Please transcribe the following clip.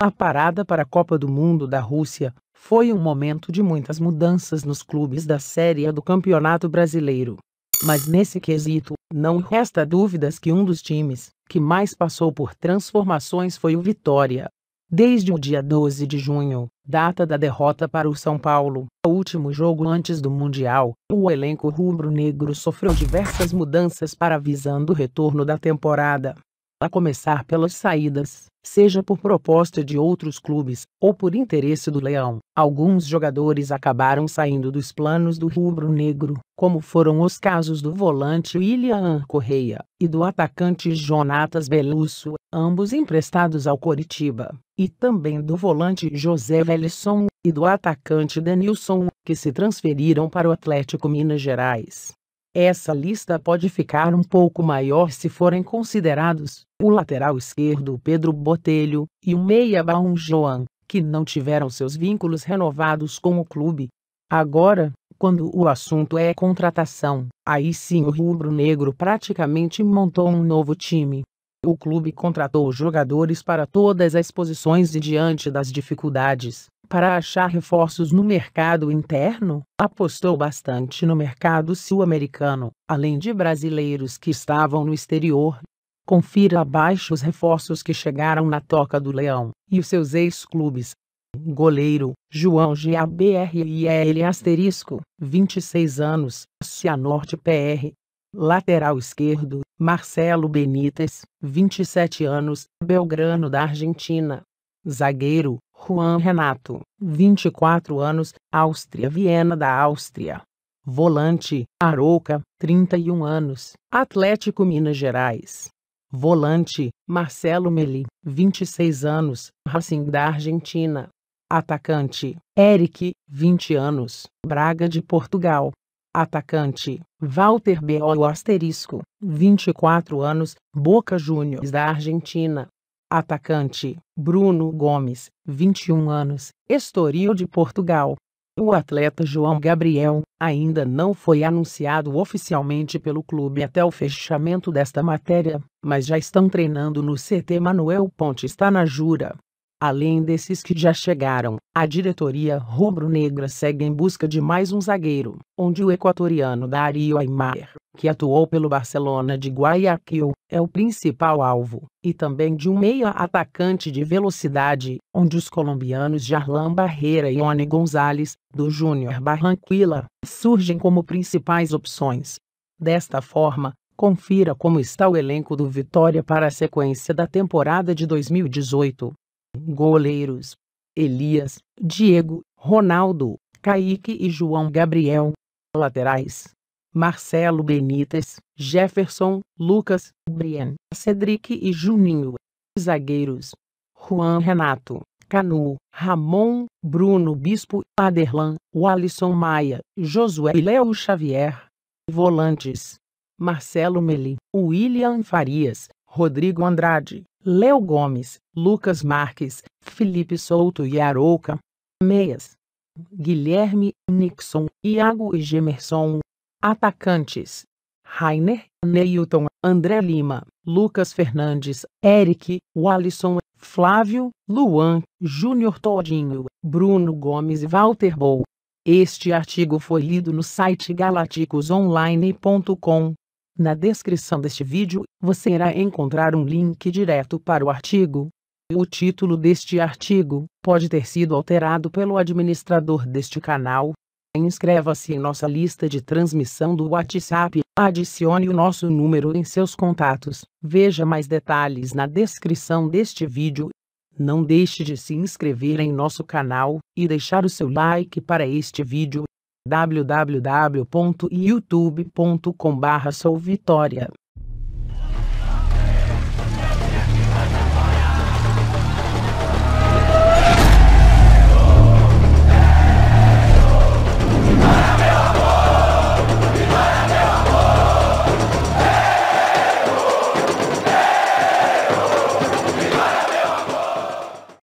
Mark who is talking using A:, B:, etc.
A: A parada para a Copa do Mundo da Rússia foi um momento de muitas mudanças nos clubes da Série A do Campeonato Brasileiro. Mas nesse quesito, não resta dúvidas que um dos times que mais passou por transformações foi o Vitória. Desde o dia 12 de junho, data da derrota para o São Paulo, o último jogo antes do Mundial, o elenco rubro-negro sofreu diversas mudanças para visando o retorno da temporada a começar pelas saídas, seja por proposta de outros clubes ou por interesse do Leão. Alguns jogadores acabaram saindo dos planos do rubro-negro, como foram os casos do volante William Correia e do atacante Jonatas Belusso, ambos emprestados ao Coritiba, e também do volante José Velisson e do atacante Denilson, que se transferiram para o Atlético Minas Gerais. Essa lista pode ficar um pouco maior se forem considerados o lateral esquerdo Pedro Botelho e o meia Baum Joan, que não tiveram seus vínculos renovados com o clube. Agora, quando o assunto é contratação, aí sim o rubro-negro praticamente montou um novo time. O clube contratou jogadores para todas as posições e diante das dificuldades, para achar reforços no mercado interno, apostou bastante no mercado sul-americano, além de brasileiros que estavam no exterior. Confira abaixo os reforços que chegaram na Toca do Leão e os seus ex-clubes. Goleiro, João Gabriel asterisco, 26 anos, Cianorte PR. Lateral esquerdo, Marcelo Benítez, 27 anos, Belgrano da Argentina. Zagueiro, Juan Renato, 24 anos, Áustria Viena da Áustria. Volante, Aroca, 31 anos, Atlético Minas Gerais. Volante, Marcelo Meli, 26 anos, Racing da Argentina. Atacante, Eric, 20 anos, Braga de Portugal. Atacante, Walter B.O. Asterisco, 24 anos, Boca Juniors da Argentina. Atacante Bruno Gomes, 21 anos, Estoril de Portugal. O atleta João Gabriel ainda não foi anunciado oficialmente pelo clube até o fechamento desta matéria, mas já estão treinando no CT Manuel Ponte está na Jura. Além desses que já chegaram, a diretoria rubro-negra segue em busca de mais um zagueiro, onde o equatoriano Dario Aymar, que atuou pelo Barcelona de Guayaquil, é o principal alvo, e também de um meia atacante de velocidade, onde os colombianos Jarlan Barreira e Oni Gonzalez, do Júnior Barranquilla, surgem como principais opções. Desta forma, confira como está o elenco do Vitória para a sequência da temporada de 2018. Goleiros: Elias, Diego, Ronaldo, Kaique e João Gabriel. Laterais: Marcelo Benítez, Jefferson, Lucas, Brian, Cedric e Juninho. Zagueiros: Juan Renato, Canu, Ramon, Bruno Bispo, Aderlan, Walisson Maia, Josué e Léo Xavier. Volantes: Marcelo Meli, William Farias, Rodrigo Andrade, Leo Gomes, Lucas Marques, Felipe Souto e Arouca. Meias. Guilherme, Nixon, Iago e Gemerson. Atacantes. Rainer, Neilton, André Lima, Lucas Fernandes, Eric, Wallison, Flávio, Luan, Júnior Todinho, Bruno Gomes e Walter Bou. Este artigo foi lido no site galaticosonline.com. Na descrição deste vídeo, você irá encontrar um link direto para o artigo. O título deste artigo pode ter sido alterado pelo administrador deste canal. Inscreva-se em nossa lista de transmissão do WhatsApp, adicione o nosso número em seus contatos, veja mais detalhes na descrição deste vídeo. Não deixe de se inscrever em nosso canal e deixar o seu like para este vídeo wwwyoutubecom vitória